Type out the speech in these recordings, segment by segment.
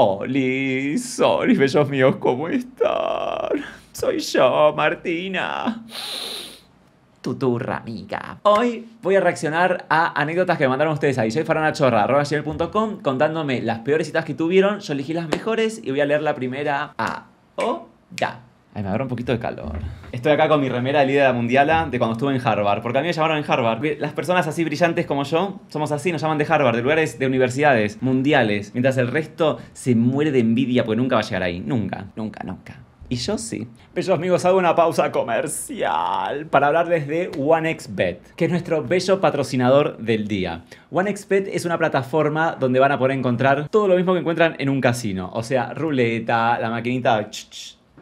Oli, sorry, bellos míos, ¿cómo están? Soy yo, Martina. Tuturra, amiga. Hoy voy a reaccionar a anécdotas que me mandaron ustedes ahí. Soy faranachorra.com contándome las peores citas que tuvieron. Yo elegí las mejores y voy a leer la primera a O. Ay, me agarra un poquito de calor. Estoy acá con mi remera de líder mundiala de cuando estuve en Harvard, porque a mí me llamaron en Harvard. Las personas así brillantes como yo, somos así, nos llaman de Harvard, de lugares de universidades mundiales, mientras el resto se muere de envidia porque nunca va a llegar ahí. Nunca, nunca, nunca. Y yo sí. Bellos amigos, hago una pausa comercial para hablarles de OneXBet, que es nuestro bello patrocinador del día. OneXBet es una plataforma donde van a poder encontrar todo lo mismo que encuentran en un casino, o sea, ruleta, la maquinita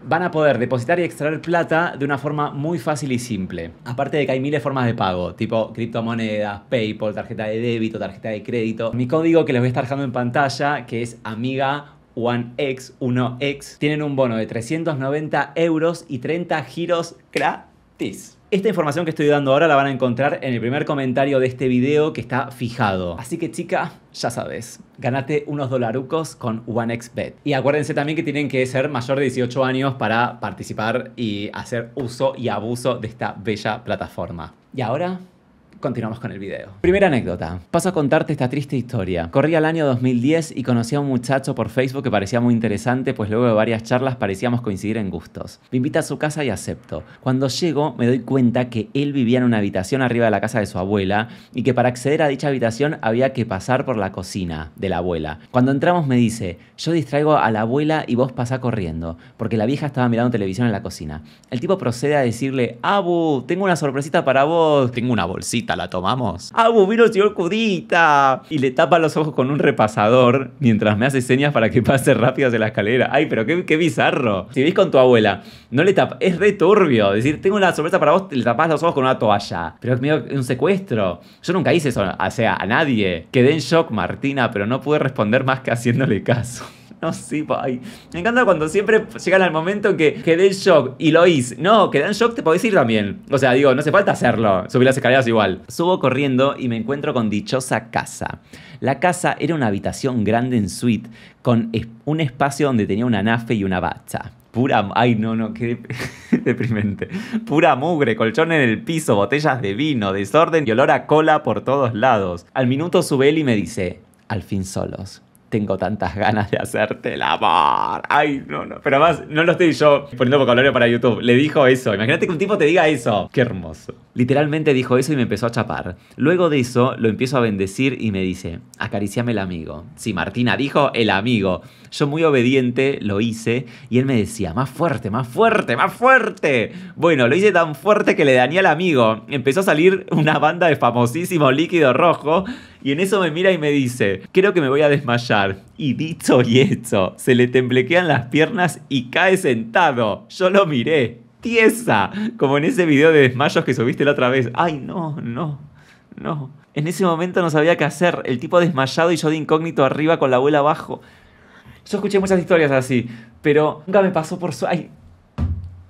van a poder depositar y extraer plata de una forma muy fácil y simple. Aparte de que hay miles de formas de pago, tipo criptomonedas, PayPal, tarjeta de débito, tarjeta de crédito. Mi código que les voy a estar dejando en pantalla, que es amiga One X, 1X, tienen un bono de 390 euros y 30 giros gratis. Esta información que estoy dando ahora la van a encontrar en el primer comentario de este video que está fijado. Así que chica, ya sabes, ganate unos dolarucos con OneXBet. Y acuérdense también que tienen que ser mayor de 18 años para participar y hacer uso y abuso de esta bella plataforma. Y ahora Continuamos con el video. Primera anécdota. Paso a contarte esta triste historia. Corría el año 2010 y conocí a un muchacho por Facebook que parecía muy interesante, pues luego de varias charlas parecíamos coincidir en gustos. Me invita a su casa y acepto. Cuando llego, me doy cuenta que él vivía en una habitación arriba de la casa de su abuela y que para acceder a dicha habitación había que pasar por la cocina de la abuela. Cuando entramos me dice, yo distraigo a la abuela y vos pasá corriendo, porque la vieja estaba mirando televisión en la cocina. El tipo procede a decirle, Abu, tengo una sorpresita para vos. Tengo una bolsita la tomamos. ah vino el señor Cudita! Y le tapa los ojos con un repasador mientras me hace señas para que pase rápido hacia la escalera. ¡Ay, pero qué, bizarro! Si vivís con tu abuela, no le tapas. Es re turbio. Decir, tengo una sorpresa para vos, le tapas los ojos con una toalla. Pero es un secuestro. Yo nunca hice eso, o sea, a nadie. Quedé en shock, Martina, pero no pude responder más que haciéndole caso. No, sí, Me encanta cuando siempre llegan al momento que quedé en shock y lo hice. No, quedé en shock, te podés ir también. O sea, digo, no hace falta hacerlo. Subí las escaleras igual. Subo corriendo y me encuentro con dichosa casa. La casa era una habitación grande en suite con un espacio donde tenía una nafe y una bacha pura. Ay, no, no, qué deprimente. Pura mugre, colchón en el piso, botellas de vino, desorden y olor a cola por todos lados. Al minuto sube él y me dice: Al fin solos tengo tantas ganas de hacerte el amor. Ay, no, no. Pero además, no lo estoy yo poniendo vocabulario para YouTube. Le dijo eso. Imagínate que un tipo te diga eso. Qué hermoso. Literalmente dijo eso y me empezó a chapar. Luego de eso, lo empiezo a bendecir y me dice, acariciame el amigo. Sí, Martina dijo el amigo. Yo muy obediente lo hice y él me decía, más fuerte, más fuerte, más fuerte. Bueno, lo hice tan fuerte que le dañé al amigo. Empezó a salir una banda de famosísimo líquido rojo y en eso me mira y me dice, creo que me voy a desmayar. Y dicho y hecho, se le temblequean las piernas y cae sentado. Yo lo miré. ¡Empieza! como en ese video de desmayos que subiste la otra vez. Ay, no, no, no. En ese momento no sabía qué hacer, el tipo desmayado y yo de incógnito arriba con la abuela abajo. Yo escuché muchas historias así, pero nunca me pasó por su... Ay,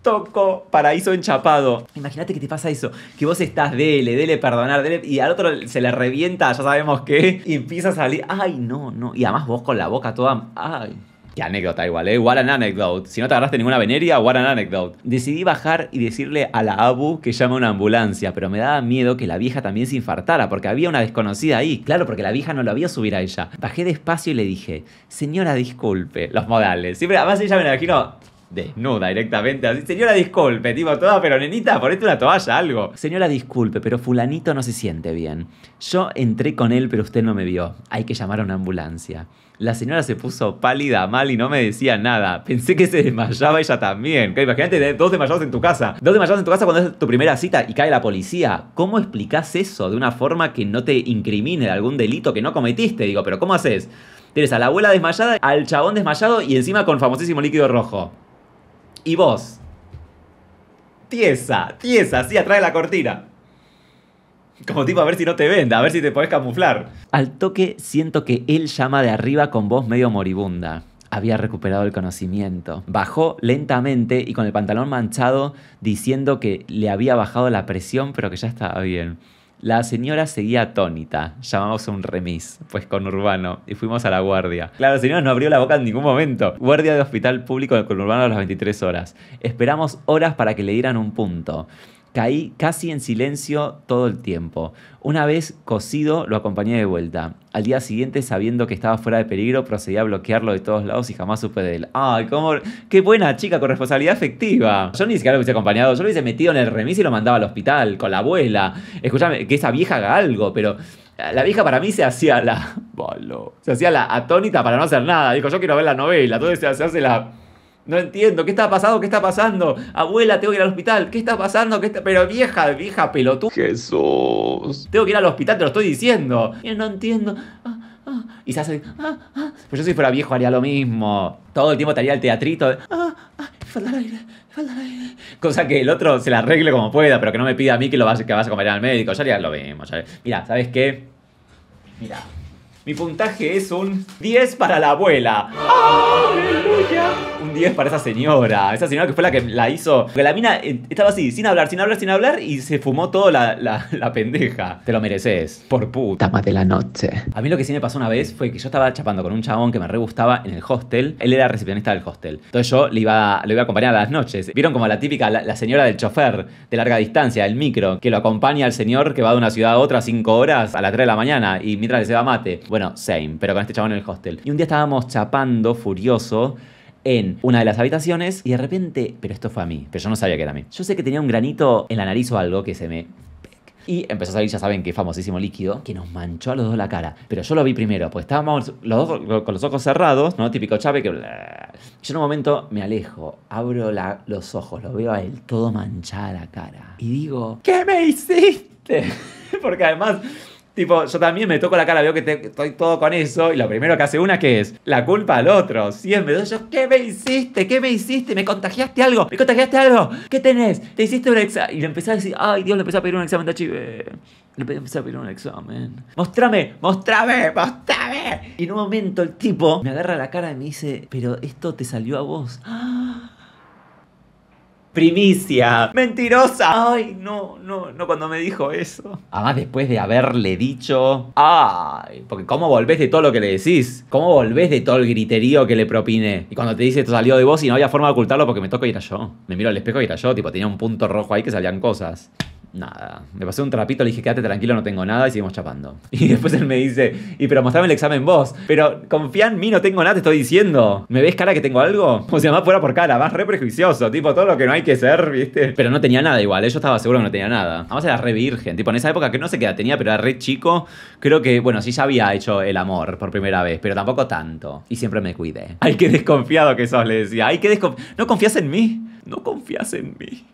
toco paraíso enchapado. Imagínate que te pasa eso, que vos estás, dele, dele, perdonar, dele, y al otro se le revienta, ya sabemos qué, y empieza a salir, ay, no, no, y además vos con la boca toda, ay. Qué anécdota igual, ¿eh? What an anecdote. Si no te agarraste ninguna veneria, what an anecdote. Decidí bajar y decirle a la Abu que llame a una ambulancia, pero me daba miedo que la vieja también se infartara, porque había una desconocida ahí. Claro, porque la vieja no la había subir a ella. Bajé despacio y le dije, señora, disculpe, los modales. Siempre, además ella me la imagino desnuda directamente. Así, señora, disculpe, tipo, toda pero nenita, ponete una toalla, algo. Señora, disculpe, pero fulanito no se siente bien. Yo entré con él, pero usted no me vio. Hay que llamar a una ambulancia. La señora se puso pálida, mal y no me decía nada. Pensé que se desmayaba ella también. Imagínate dos desmayados en tu casa. Dos desmayados en tu casa cuando es tu primera cita y cae la policía. ¿Cómo explicas eso de una forma que no te incrimine de algún delito que no cometiste? Digo, pero ¿cómo haces? Tienes a la abuela desmayada, al chabón desmayado y encima con famosísimo líquido rojo. Y vos, tiesa, tiesa, así atrás de la cortina. Como tipo, a ver si no te venda, a ver si te podés camuflar. Al toque siento que él llama de arriba con voz medio moribunda. Había recuperado el conocimiento. Bajó lentamente y con el pantalón manchado diciendo que le había bajado la presión pero que ya estaba bien. La señora seguía atónita. Llamamos a un remis, pues con Urbano, y fuimos a la guardia. Claro, la señora no abrió la boca en ningún momento. Guardia de hospital público con Conurbano a las 23 horas. Esperamos horas para que le dieran un punto. Caí casi en silencio todo el tiempo. Una vez cosido, lo acompañé de vuelta. Al día siguiente, sabiendo que estaba fuera de peligro, procedí a bloquearlo de todos lados y jamás supe de él. ¡Ay, cómo! ¡Qué buena chica con responsabilidad afectiva! Yo ni siquiera lo hubiese acompañado, yo lo hubiese metido en el remis y lo mandaba al hospital con la abuela. Escúchame, que esa vieja haga algo, pero. La vieja para mí se hacía la. Se hacía la atónita para no hacer nada. Dijo, yo quiero ver la novela. Entonces se hace la no entiendo, ¿qué está pasando? ¿Qué está pasando? Abuela, tengo que ir al hospital. ¿Qué está pasando? ¿Qué está... Pero vieja, vieja pelotuda. Jesús. Tengo que ir al hospital, te lo estoy diciendo. Yo no entiendo. Ah, ah. Y se hace... Ah, pues yo si fuera viejo haría lo mismo. Todo el tiempo estaría el teatrito. falta el aire, falta el aire. Cosa que el otro se la arregle como pueda, pero que no me pida a mí que lo vas, que vas a comer al médico. Ya haría lo vemos. Mira, ¿sabes qué? Mira. Mi puntaje es un 10 para la abuela. Un 10 para esa señora. Esa señora que fue la que la hizo. Porque la mina eh, estaba así, sin hablar, sin hablar, sin hablar. Y se fumó toda la, pendeja. Te lo mereces. Por puta. Más de la noche. A mí lo que sí me pasó una vez fue que yo estaba chapando con un chabón que me re gustaba en el hostel. Él era recepcionista del hostel. Entonces yo le iba, le iba a acompañar a las noches. Vieron como la típica, la, señora del chofer de larga distancia, el micro, que lo acompaña al señor que va de una ciudad a otra 5 horas a las 3 de la mañana. Y mientras le se va mate. Bueno, same, pero con este chabón en el hostel. Y un día estábamos chapando, furioso en una de las habitaciones y de repente, pero esto fue a mí, pero yo no sabía que era a mí. Yo sé que tenía un granito en la nariz o algo que se me y empezó a salir, ya saben, que famosísimo líquido que nos manchó a los dos la cara. Pero yo lo vi primero, pues estábamos los dos con los ojos cerrados, ¿no? Típico Chávez que. Yo en un momento me alejo, abro la, los ojos, lo veo a él todo manchada la cara. Y digo, ¿qué me hiciste? Porque además Tipo, yo también me toco la cara, veo que estoy todo con eso. Y lo primero que hace una que es la culpa al otro. Siempre. Yo, ¿qué me hiciste? ¿Qué me hiciste? ¿Me contagiaste algo? ¿Me contagiaste algo? ¿Qué tenés? ¿Te hiciste un examen? Y le empecé a decir, ay Dios, le empecé a pedir un examen de eh, Le empecé a pedir un examen. Mostrame, mostrame, mostrame. Y en un momento el tipo me agarra la cara y me dice, pero esto te salió a vos. ¡Ah! primicia, mentirosa. Ay, no, no, no cuando me dijo eso. Además, ah, después de haberle dicho, ay, porque ¿cómo volvés de todo lo que le decís? ¿Cómo volvés de todo el griterío que le propine? Y cuando te dice esto salió de vos y no había forma de ocultarlo porque me toca ir a yo. Me miro al espejo y era yo, tipo, tenía un punto rojo ahí que salían cosas nada. Me pasé un trapito, le dije, quédate tranquilo, no tengo nada, y seguimos chapando. Y después él me dice, y pero mostrame el examen vos. Pero confía en mí, no tengo nada, te estoy diciendo. ¿Me ves cara que tengo algo? O sea, más fuera por cara, más re prejuicioso, tipo, todo lo que no hay que ser, ¿viste? Pero no tenía nada igual, ¿eh? yo estaba seguro que no tenía nada. Además era re virgen, tipo, en esa época que no sé qué tenía, pero era re chico. Creo que, bueno, sí ya había hecho el amor por primera vez, pero tampoco tanto. Y siempre me cuidé. Ay, qué desconfiado que sos, le decía. Ay, qué desconfiado. ¿No confías en mí? No confías en mí.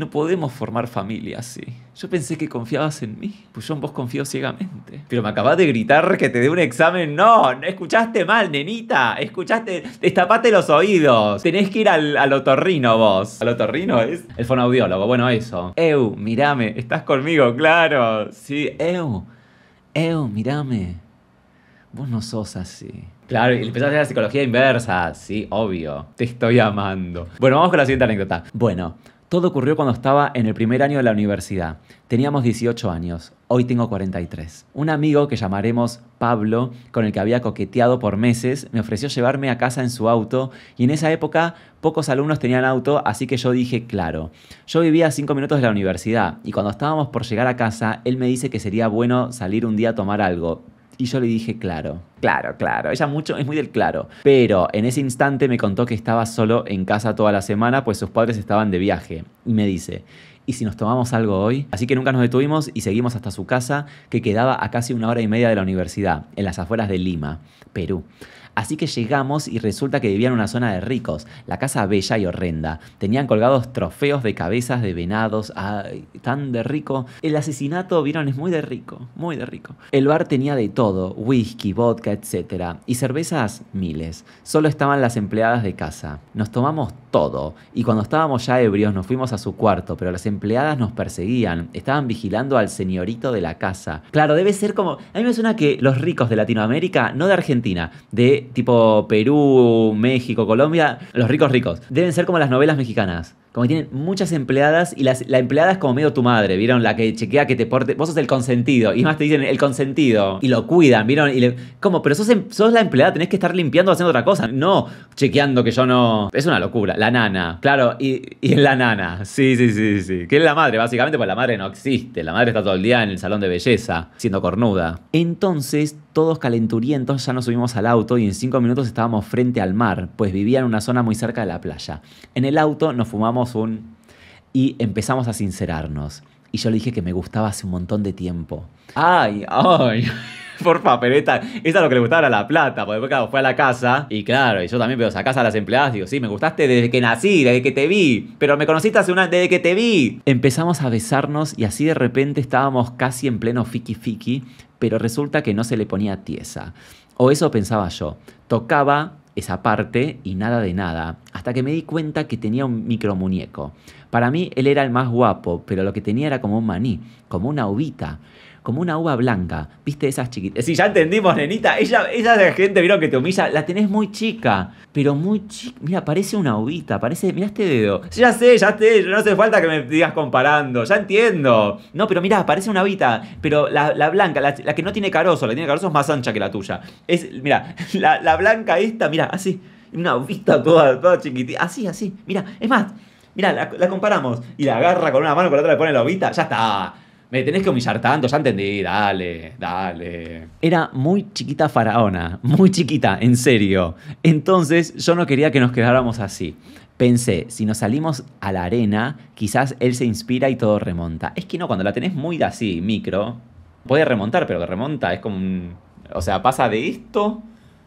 No podemos formar familia así. Yo pensé que confiabas en mí. Pues yo en vos confío ciegamente. Pero me acabas de gritar que te dé un examen. No, no escuchaste mal, nenita. Escuchaste, destapate los oídos. Tenés que ir al, al otorrino vos. ¿Al otorrino es? El fonoaudiólogo. Bueno, eso. Eu, mirame. Estás conmigo, claro. Sí, eu. Eu, mirame. Vos no sos así. Claro, y empezás a hacer la psicología inversa, sí, obvio. Te estoy amando. Bueno, vamos con la siguiente anécdota. Bueno, todo ocurrió cuando estaba en el primer año de la universidad. Teníamos 18 años, hoy tengo 43. Un amigo que llamaremos Pablo, con el que había coqueteado por meses, me ofreció llevarme a casa en su auto y en esa época pocos alumnos tenían auto, así que yo dije, claro, yo vivía a 5 minutos de la universidad y cuando estábamos por llegar a casa, él me dice que sería bueno salir un día a tomar algo, y yo le dije, claro, claro, claro. Ella mucho, es muy del claro. Pero en ese instante me contó que estaba solo en casa toda la semana, pues sus padres estaban de viaje. Y me dice, ¿y si nos tomamos algo hoy? Así que nunca nos detuvimos y seguimos hasta su casa, que quedaba a casi una hora y media de la universidad, en las afueras de Lima, Perú. Así que llegamos y resulta que vivían en una zona de ricos, la casa bella y horrenda. Tenían colgados trofeos de cabezas de venados, Ay, tan de rico. El asesinato, vieron, es muy de rico, muy de rico. El bar tenía de todo, whisky, vodka, etc. Y cervezas, miles. Solo estaban las empleadas de casa. Nos tomamos todo, y cuando estábamos ya ebrios nos fuimos a su cuarto, pero las empleadas nos perseguían, estaban vigilando al señorito de la casa. Claro, debe ser como... A mí me suena que los ricos de Latinoamérica, no de Argentina, de tipo Perú, México, Colombia, los ricos ricos. Deben ser como las novelas mexicanas como que tienen muchas empleadas y las, la empleada es como medio tu madre, ¿vieron? La que chequea que te porte. Vos sos el consentido. Y más te dicen el consentido. Y lo cuidan, ¿vieron? Y ¿Cómo? Pero sos, em, sos la empleada, tenés que estar limpiando o haciendo otra cosa. No chequeando que yo no. Es una locura. La nana, claro. Y, y la nana. Sí, sí, sí, sí. Que es la madre, básicamente, pues la madre no existe. La madre está todo el día en el salón de belleza, siendo cornuda. Entonces, todos calenturientos, ya nos subimos al auto y en cinco minutos estábamos frente al mar, pues vivía en una zona muy cerca de la playa. En el auto nos fumamos un... y empezamos a sincerarnos. Y yo le dije que me gustaba hace un montón de tiempo. ¡Ay! ¡Ay! Porfa, pero esta, es lo que le gustaba era la plata, porque después fue a la casa, y claro, y yo también, pero a casa a las empleadas, digo, sí, me gustaste desde que nací, desde que te vi, pero me conociste hace una, desde que te vi. Empezamos a besarnos y así de repente estábamos casi en pleno fiki fiki, pero resulta que no se le ponía tiesa. O eso pensaba yo. Tocaba esa parte y nada de nada, hasta que me di cuenta que tenía un micro muñeco. Para mí él era el más guapo, pero lo que tenía era como un maní, como una uvita como una uva blanca. ¿Viste esas chiquitas? Sí, ya entendimos, nenita. Ella, esa gente, vieron que te humilla. La tenés muy chica, pero muy chica. Mira, parece una uvita, parece. Mira este dedo. Ya sé, ya sé. No hace falta que me digas comparando. Ya entiendo. No, pero mira, parece una uvita. Pero la, blanca, la, que no tiene carozo, la tiene carozo es más ancha que la tuya. Es, mira, la, blanca esta, mira, así. Una uvita toda, toda chiquitita. Así, así. Mira, es más. Mira, la, la, comparamos. Y la agarra con una mano, con la otra le pone la ovita. Ya está. Me tenés que humillar tanto, ya entendí, dale, dale. Era muy chiquita Faraona, muy chiquita, en serio. Entonces yo no quería que nos quedáramos así. Pensé, si nos salimos a la arena, quizás él se inspira y todo remonta. Es que no, cuando la tenés muy así, micro, puede remontar, pero remonta es como un... O sea, pasa de esto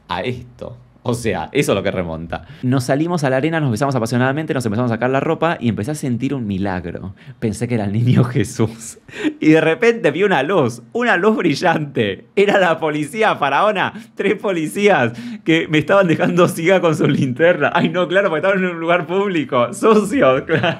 a esto. O sea, eso es lo que remonta. Nos salimos a la arena, nos besamos apasionadamente, nos empezamos a sacar la ropa y empecé a sentir un milagro. Pensé que era el niño Jesús. Y de repente vi una luz, una luz brillante. Era la policía faraona, tres policías que me estaban dejando siga con su linterna. Ay, no, claro, porque estaban en un lugar público, sucios, claro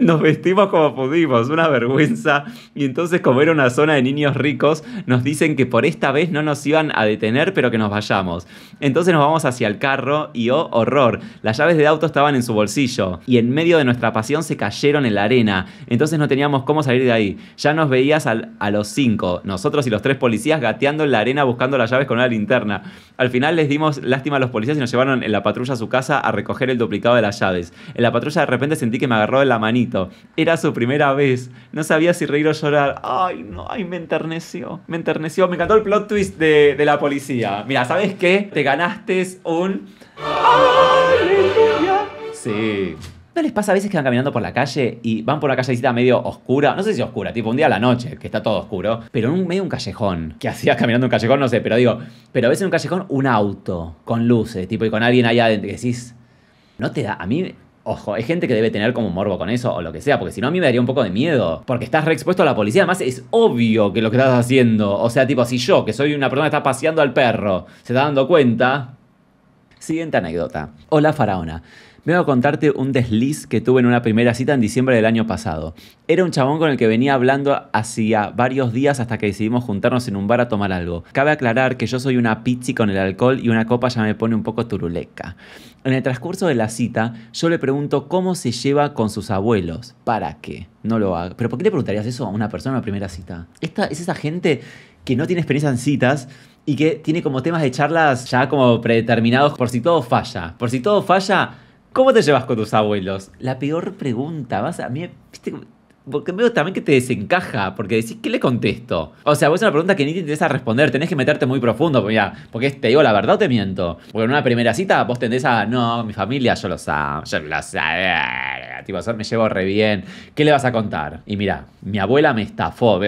nos vestimos como pudimos, una vergüenza. Y entonces, como era una zona de niños ricos, nos dicen que por esta vez no nos iban a detener, pero que nos vayamos. Entonces nos vamos hacia el carro y oh, horror, las llaves de auto estaban en su bolsillo y en medio de nuestra pasión se cayeron en la arena. Entonces no teníamos cómo salir de ahí. Ya nos veías a los cinco, nosotros y los tres policías gateando en la arena buscando las llaves con una linterna. Al final les dimos lástima a los policías y nos llevaron en la patrulla a su casa a recoger el duplicado de las llaves. En la patrulla de repente sentí que me agarró de la manita era su primera vez. No sabía si reír o llorar. Ay, no, ay, me enterneció. Me enterneció. Me encantó el plot twist de, la policía. Mira, ¿sabes qué? Te ganaste un. Sí. ¿No les pasa a veces que van caminando por la calle y van por una callecita medio oscura? No sé si oscura, tipo un día a la noche, que está todo oscuro, pero en un medio un callejón. ¿Qué hacías caminando en un callejón? No sé, pero digo, pero a veces en un callejón un auto con luces, tipo, y con alguien allá adentro Y decís, no te da, a mí Ojo, hay gente que debe tener como morbo con eso o lo que sea, porque si no a mí me daría un poco de miedo, porque estás expuesto a la policía, además es obvio que lo que estás haciendo, o sea, tipo, si yo, que soy una persona que está paseando al perro, se está dando cuenta... Siguiente anécdota. Hola, faraona. Vengo a contarte un desliz que tuve en una primera cita en diciembre del año pasado. Era un chabón con el que venía hablando hacía varios días hasta que decidimos juntarnos en un bar a tomar algo. Cabe aclarar que yo soy una pizzi con el alcohol y una copa ya me pone un poco turuleca. En el transcurso de la cita, yo le pregunto cómo se lleva con sus abuelos. ¿Para qué? No lo haga. ¿Pero por qué le preguntarías eso a una persona en una primera cita? Esta es esa gente que no tiene experiencia en citas y que tiene como temas de charlas ya como predeterminados por si todo falla. Por si todo falla, ¿Cómo te llevas con tus abuelos? La peor pregunta, vas a mí, viste, porque veo también que te desencaja, porque decís, ¿qué le contesto? O sea, vos es una pregunta que ni te interesa responder, tenés que meterte muy profundo, porque, ya, porque te digo la verdad o te miento. Porque en una primera cita vos tendés a, no, mi familia, yo lo amo, yo lo sé, tipo, me llevo re bien, ¿qué le vas a contar? Y mira, mi abuela me estafó,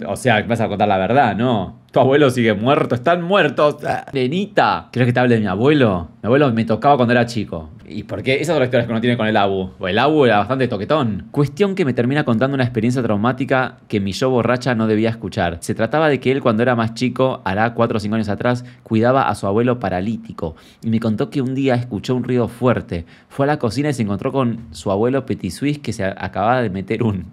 o sea, vas a contar la verdad, ¿no? tu abuelo sigue muerto, están muertos. ¡ah! Nenita, ¿querés que te hable de mi abuelo? Mi abuelo me tocaba cuando era chico. ¿Y por qué? Esas son las historias que uno tiene con el Abu. El Abu era bastante toquetón. Cuestión que me termina contando una experiencia traumática que mi yo borracha no debía escuchar. Se trataba de que él cuando era más chico, hará 4 o 5 años atrás, cuidaba a su abuelo paralítico. Y me contó que un día escuchó un ruido fuerte. Fue a la cocina y se encontró con su abuelo Petit Suisse que se acababa de meter un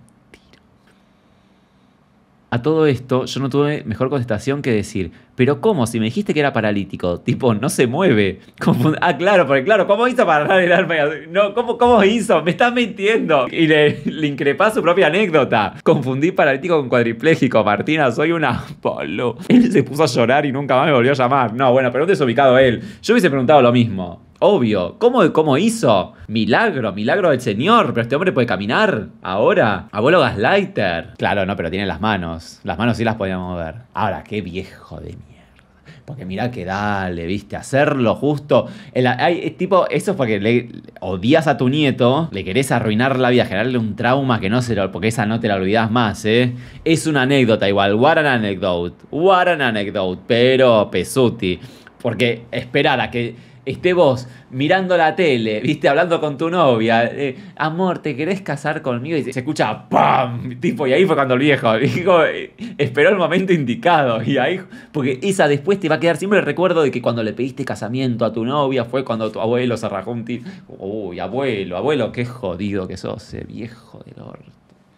a todo esto, yo no tuve mejor contestación que decir, pero ¿cómo? Si me dijiste que era paralítico, tipo, no se mueve. Ah, claro, porque claro, ¿cómo hizo para el arma? No, ¿cómo, ¿cómo, hizo? Me estás mintiendo. Y le, le su propia anécdota. Confundí paralítico con cuadripléjico, Martina, soy una polo. Él se puso a llorar y nunca más me volvió a llamar. No, bueno, pero un desubicado él. Yo hubiese preguntado lo mismo. Obvio. ¿Cómo, ¿Cómo hizo? Milagro, milagro del señor. Pero este hombre puede caminar ahora. Abuelo Gaslighter. Claro, no, pero tiene las manos. Las manos sí las podía mover Ahora, qué viejo de mierda. Porque mirá que dale, viste, hacerlo justo. hay, tipo, eso es porque le, odias a tu nieto, le querés arruinar la vida, generarle un trauma que no se Porque esa no te la olvidás más, ¿eh? Es una anécdota igual. What an anecdote. What an anecdote. Pero, Pesuti. Porque esperar a que este vos mirando la tele, viste, hablando con tu novia, eh, amor, ¿te querés casar conmigo? Y se escucha ¡pam! Tipo, y ahí fue cuando el viejo, el eh, esperó el momento indicado. Y ahí, porque esa después te va a quedar siempre el recuerdo de que cuando le pediste casamiento a tu novia fue cuando tu abuelo se rajó un tío. Uy, abuelo, abuelo, qué jodido que sos, eh, viejo del orto.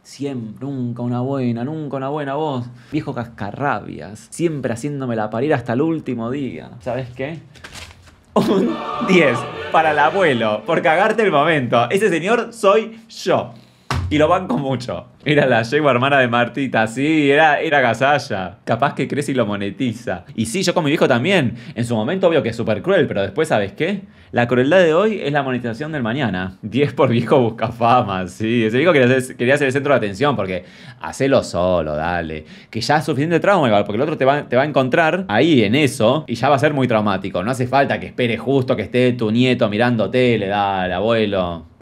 Siempre, nunca una buena, nunca una buena voz. Viejo cascarrabias, siempre haciéndome la parir hasta el último día. ¿Sabes qué? un 10 para el abuelo por cagarte el momento. Ese señor soy yo. Y lo banco mucho. Era la yegua hermana de Martita, sí, era, era gasalla. Capaz que crece y lo monetiza. Y sí, yo con mi viejo también. En su momento obvio que es súper cruel, pero después, ¿sabes qué? La crueldad de hoy es la monetización del mañana. 10 por viejo busca fama, sí. Ese viejo quería ser, el centro de atención porque hacelo solo, dale. Que ya es suficiente trauma igual, porque el otro te va, te va a encontrar ahí en eso y ya va a ser muy traumático. No hace falta que espere justo que esté tu nieto mirando tele, dale, abuelo.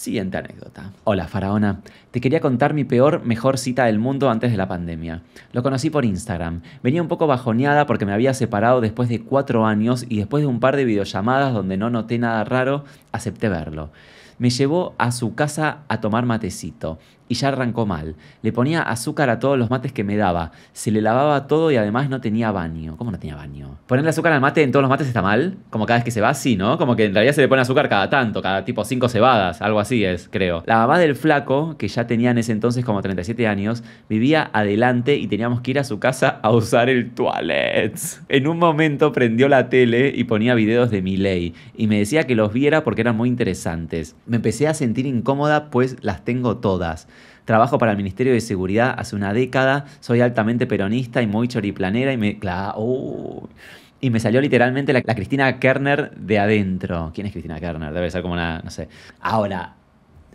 Siguiente anécdota. Hola, faraona. Te quería contar mi peor, mejor cita del mundo antes de la pandemia. Lo conocí por Instagram. Venía un poco bajoneada porque me había separado después de cuatro años y después de un par de videollamadas donde no noté nada raro, acepté verlo. Me llevó a su casa a tomar matecito y ya arrancó mal. Le ponía azúcar a todos los mates que me daba. Se le lavaba todo y además no tenía baño. ¿Cómo no tenía baño? ¿Ponerle azúcar al mate en todos los mates está mal? Como cada vez que se va, sí, ¿no? Como que en realidad se le pone azúcar cada tanto, cada tipo cinco cebadas, algo así es, creo. La mamá del flaco, que ya tenía en ese entonces como 37 años, vivía adelante y teníamos que ir a su casa a usar el toilet. En un momento prendió la tele y ponía videos de ley. y me decía que los viera porque eran muy interesantes. Me empecé a sentir incómoda pues las tengo todas. Trabajo para el Ministerio de Seguridad hace una década. Soy altamente peronista y muy choriplanera y me... Y me salió literalmente la, la Cristina Kerner de adentro. ¿Quién es Cristina Kerner? Debe ser como una, no sé. Ahora,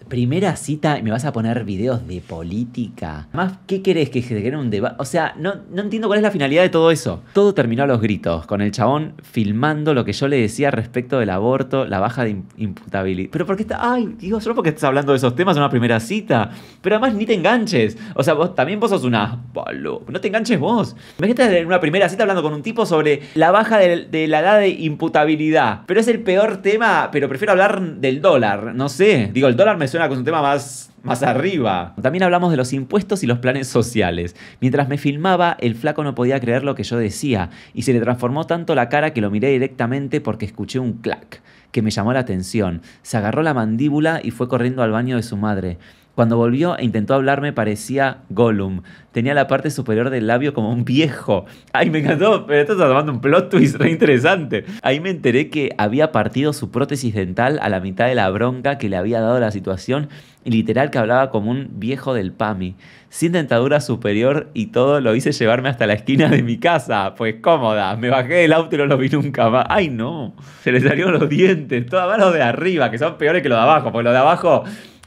primera cita y me vas a poner videos de política. Más, ¿qué querés que se genere un debate? O sea, no, no entiendo cuál es la finalidad de todo eso. Todo terminó a los gritos, con el chabón filmando lo que yo le decía respecto del aborto, la baja de imputabilidad. Pero por qué está. Ay, digo, solo porque estás hablando de esos temas en una primera cita. Pero además ni te enganches. O sea, vos también vos sos una. No te enganches vos. Me estás en una primera cita hablando con un tipo sobre la baja de la edad de imputabilidad. Pero es el peor tema, pero prefiero hablar del dólar. No sé. Digo, el dólar me suena con un tema más, más arriba. También hablamos de los impuestos y los planes sociales. Mientras me filmaba, el flaco no podía creer lo que yo decía y se le transformó tanto la cara que lo miré directamente porque escuché un clac que me llamó la atención. Se agarró la mandíbula y fue corriendo al baño de su madre. Cuando volvió e intentó hablarme parecía Gollum. Tenía la parte superior del labio como un viejo. Ay, me encantó, pero esto está tomando un plot twist re interesante. Ahí me enteré que había partido su prótesis dental a la mitad de la bronca que le había dado la situación y literal que hablaba como un viejo del PAMI. Sin dentadura superior y todo lo hice llevarme hasta la esquina de mi casa. Pues cómoda, me bajé del auto y no lo vi nunca más. Ay no, se le salieron los dientes, Todavía los de arriba, que son peores que los de abajo, porque los de abajo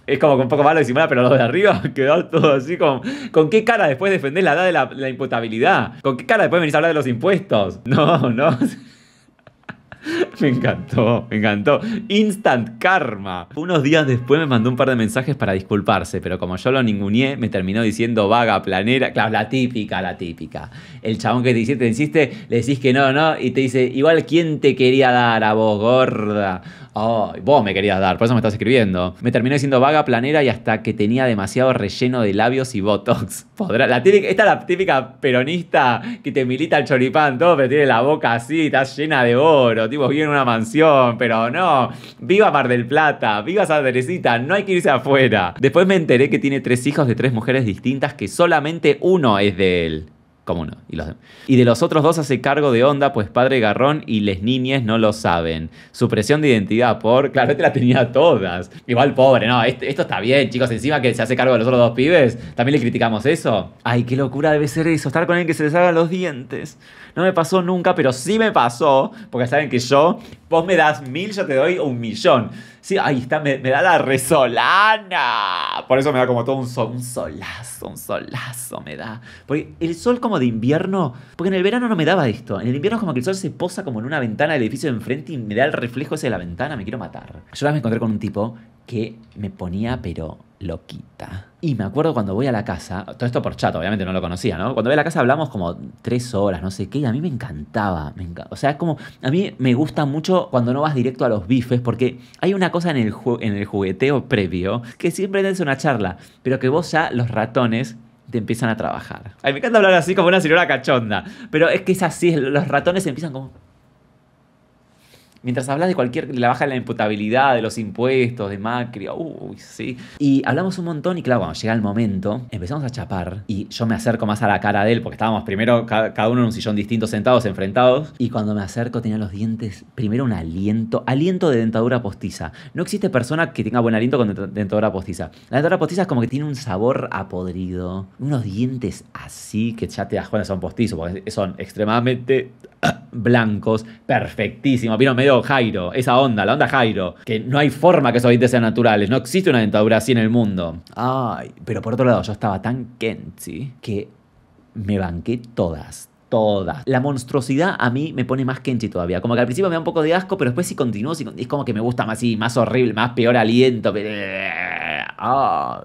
es como que un poco malo encima pero los de arriba quedó todo así como. ¿Con qué cara después defendés la edad de la, imputabilidad? ¿Con qué cara después venís a hablar de los impuestos? No, no. Me encantó, me encantó. Instant karma. Unos días después me mandó un par de mensajes para disculparse, pero como yo lo ninguneé, me terminó diciendo vaga, planera. Claro, la típica, la típica. El chabón que te hiciste, te insiste, le decís que no, no, y te dice, igual, ¿quién te quería dar a vos, gorda? oh, vos me querías dar, por eso me estás escribiendo. Me terminó diciendo vaga, planera y hasta que tenía demasiado relleno de labios y botox. Podrá, la típica, esta es la típica peronista que te milita el choripán, todo, pero tiene la boca así, está llena de oro, tipo, vive en una mansión, pero no. Viva Mar del Plata, viva Santa Teresita, no hay que irse afuera. Después me enteré que tiene tres hijos de tres mujeres distintas que solamente uno es de él como no? Y, y, de los otros dos hace cargo de onda, pues padre Garrón y les niñes no lo saben. su presión de identidad por. Claro, este la tenía todas. Igual pobre, no, este, esto está bien, chicos. Encima que se hace cargo de los otros dos pibes, también le criticamos eso. Ay, qué locura debe ser eso, estar con alguien que se les salgan los dientes. No me pasó nunca, pero sí me pasó, porque saben que yo, vos me das mil, yo te doy un millón. Sí, ahí está, me, da la resolana. Por eso me da como todo un, sol, un solazo, un solazo me da. Porque el sol como de invierno, porque en el verano no me daba esto. En el invierno es como que el sol se posa como en una ventana del edificio de enfrente y me da el reflejo ese de la ventana, me quiero matar. Yo vez me encontré con un tipo que me ponía, pero loquita. Y me acuerdo cuando voy a la casa, todo esto por chat, obviamente no lo conocía, ¿no? Cuando voy a la casa hablamos como tres horas, no sé qué, y a mí me encantaba. o sea, es como, a mí me gusta mucho cuando no vas directo a los bifes, porque hay una cosa en el, en el jugueteo previo que siempre tenés una charla, pero que vos ya los ratones te empiezan a trabajar. Ay, me encanta hablar así como una señora cachonda, pero es que es así, los ratones empiezan como... Mientras hablas de cualquier, la baja de la imputabilidad, de los impuestos, de Macri, uy, sí. Y hablamos un montón y claro, cuando llega el momento, empezamos a chapar y yo me acerco más a la cara de él, porque estábamos primero cada, uno en un sillón distinto sentados, enfrentados, y cuando me acerco tenía los dientes, primero un aliento, aliento de dentadura postiza. No existe persona que tenga buen aliento con dentadura postiza. La dentadura postiza es como que tiene un sabor apodrido, unos dientes así que ya te das cuenta son postizos, porque son extremadamente blancos, perfectísimos, vieron medio Jairo, esa onda, la onda Jairo, que no hay forma que esos dientes sean naturales, no existe una dentadura así en el mundo. Ay, pero por otro lado, yo estaba tan Kenchi que me banqué todas, todas. La monstruosidad a mí me pone más Kenchi todavía. Como que al principio me da un poco de asco, pero después si continúo, si es como que me gusta más, así, más horrible, más peor aliento. Ah.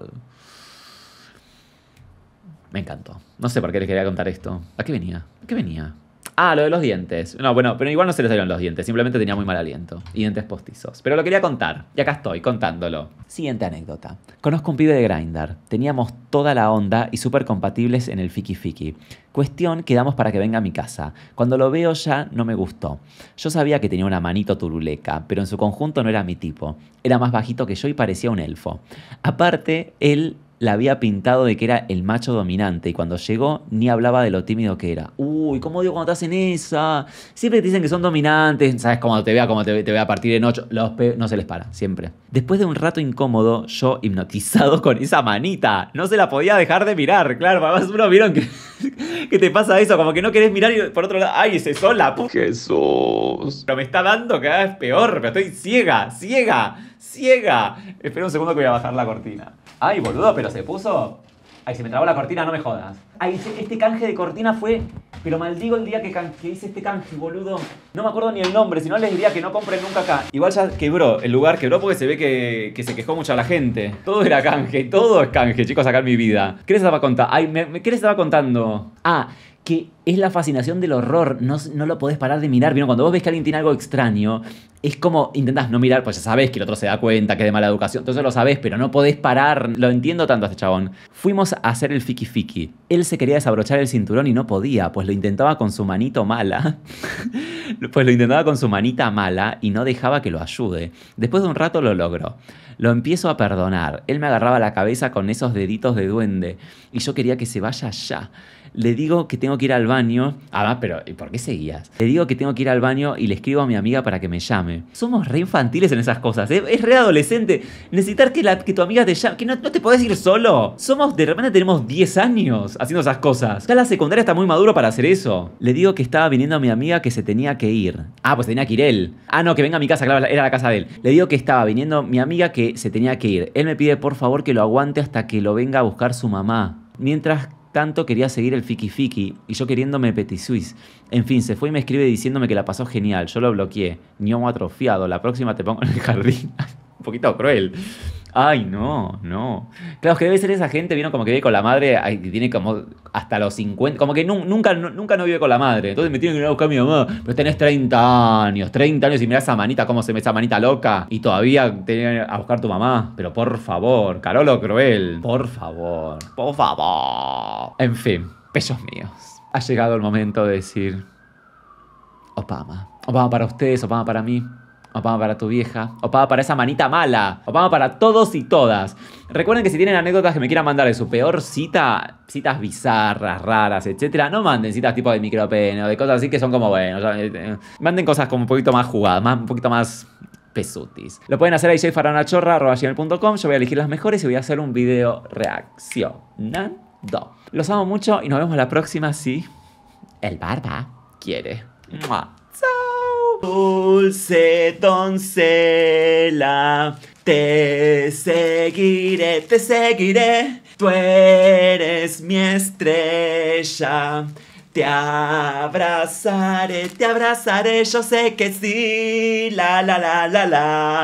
Me encantó. No sé por qué les quería contar esto. ¿A qué venía? ¿A qué venía? Ah, lo de los dientes. No, bueno, pero igual no se le salieron los dientes, simplemente tenía muy mal aliento y dientes postizos. Pero lo quería contar, y acá estoy contándolo. Siguiente anécdota. Conozco un pibe de Grindr. Teníamos toda la onda y súper compatibles en el Fiki Fiki. Cuestión, damos para que venga a mi casa. Cuando lo veo ya no me gustó. Yo sabía que tenía una manito turuleca, pero en su conjunto no era mi tipo. Era más bajito que yo y parecía un elfo. Aparte, él la había pintado de que era el macho dominante y cuando llegó ni hablaba de lo tímido que era. Uy, ¿cómo digo cuando te hacen esa? Siempre te dicen que son dominantes, ¿sabes? cómo te vea, como te, vea a partir en ocho, los no se les para, siempre. Después de un rato incómodo, yo hipnotizado con esa manita, no se la podía dejar de mirar, claro, además uno vieron que, que te pasa eso, como que no querés mirar y por otro lado, ay, ese sol, Jesús. Pero me está dando cada vez peor, pero estoy ciega, ciega ciega. Espera un segundo que voy a bajar la cortina. Ay, boludo, pero se puso. Ay, se me trabó la cortina, no me jodas. Ay, este canje de cortina fue. Pero maldigo el día que, que hice este canje, boludo. No me acuerdo ni el nombre, si no les diría que no compren nunca acá. Igual ya quebró, el lugar quebró porque se ve que, se quejó mucha la gente. Todo era canje, todo es canje, chicos, acá en mi vida. ¿Qué les estaba contando? Ay, me, ¿qué les estaba contando? Ah, que es la fascinación del horror, no, no lo podés parar de mirar. Vino cuando vos ves que alguien tiene algo extraño, es como intentas no mirar, pues ya sabés que el otro se da cuenta, que es de mala educación, entonces lo sabés, pero no podés parar. Lo entiendo tanto a este chabón. Fuimos a hacer el fiki fiki. Él se quería desabrochar el cinturón y no podía, pues lo intentaba con su manito mala. Pues lo intentaba con su manita mala y no dejaba que lo ayude. Después de un rato lo logró. Lo empiezo a perdonar. Él me agarraba la cabeza con esos deditos de duende y yo quería que se vaya ya le digo que tengo que ir al baño. Ah, pero ¿y por qué seguías? Le digo que tengo que ir al baño y le escribo a mi amiga para que me llame. Somos re infantiles en esas cosas, ¿eh? es re adolescente. Necesitar que, la, que tu amiga te llame, que no, te podés ir solo. Somos, de repente tenemos 10 años haciendo esas cosas. Ya la secundaria está muy maduro para hacer eso. Le digo que estaba viniendo a mi amiga que se tenía que ir. Ah, pues tenía que ir él. Ah, no, que venga a mi casa, claro, era la casa de él. Le digo que estaba viniendo mi amiga que se tenía que ir. Él me pide por favor que lo aguante hasta que lo venga a buscar su mamá. Mientras tanto quería seguir el Fiki Fiki y yo queriéndome Petit Suisse. En fin, se fue y me escribe diciéndome que la pasó genial. Yo lo bloqueé. Ñomo atrofiado. La próxima te pongo en el jardín. Un poquito cruel. Ay, no, no. Claro, que debe ser esa gente, vino como que vive con la madre, que tiene como hasta los 50, como que nunca, nunca no vive con la madre. Entonces me tienen que ir a buscar a mi mamá. Pero tenés 30 años, 30 años y mirá esa manita, cómo se me esa manita loca. Y todavía te a buscar tu mamá. Pero por favor, Carolo Cruel, por favor, por favor. En fin, pesos míos. Ha llegado el momento de decir, Obama. Obama para ustedes, Obama para mí. Opa para tu vieja. O para esa manita mala. Pama para todos y todas. Recuerden que si tienen anécdotas que me quieran mandar de su peor cita, citas bizarras, raras, etcétera, no manden citas tipo de micropeno, de cosas así que son como, bueno, eh, eh, manden cosas como un poquito más jugadas, más, un poquito más pesutis. Lo pueden hacer a jfarranachorra.com. Yo voy a elegir las mejores y voy a hacer un video reaccionando. Los amo mucho y nos vemos la próxima si el barba quiere. Dulce doncella, te seguiré, te seguiré. Tú eres mi estrella. Te abrazaré, te abrazaré, yo sé que sí. La la la la la.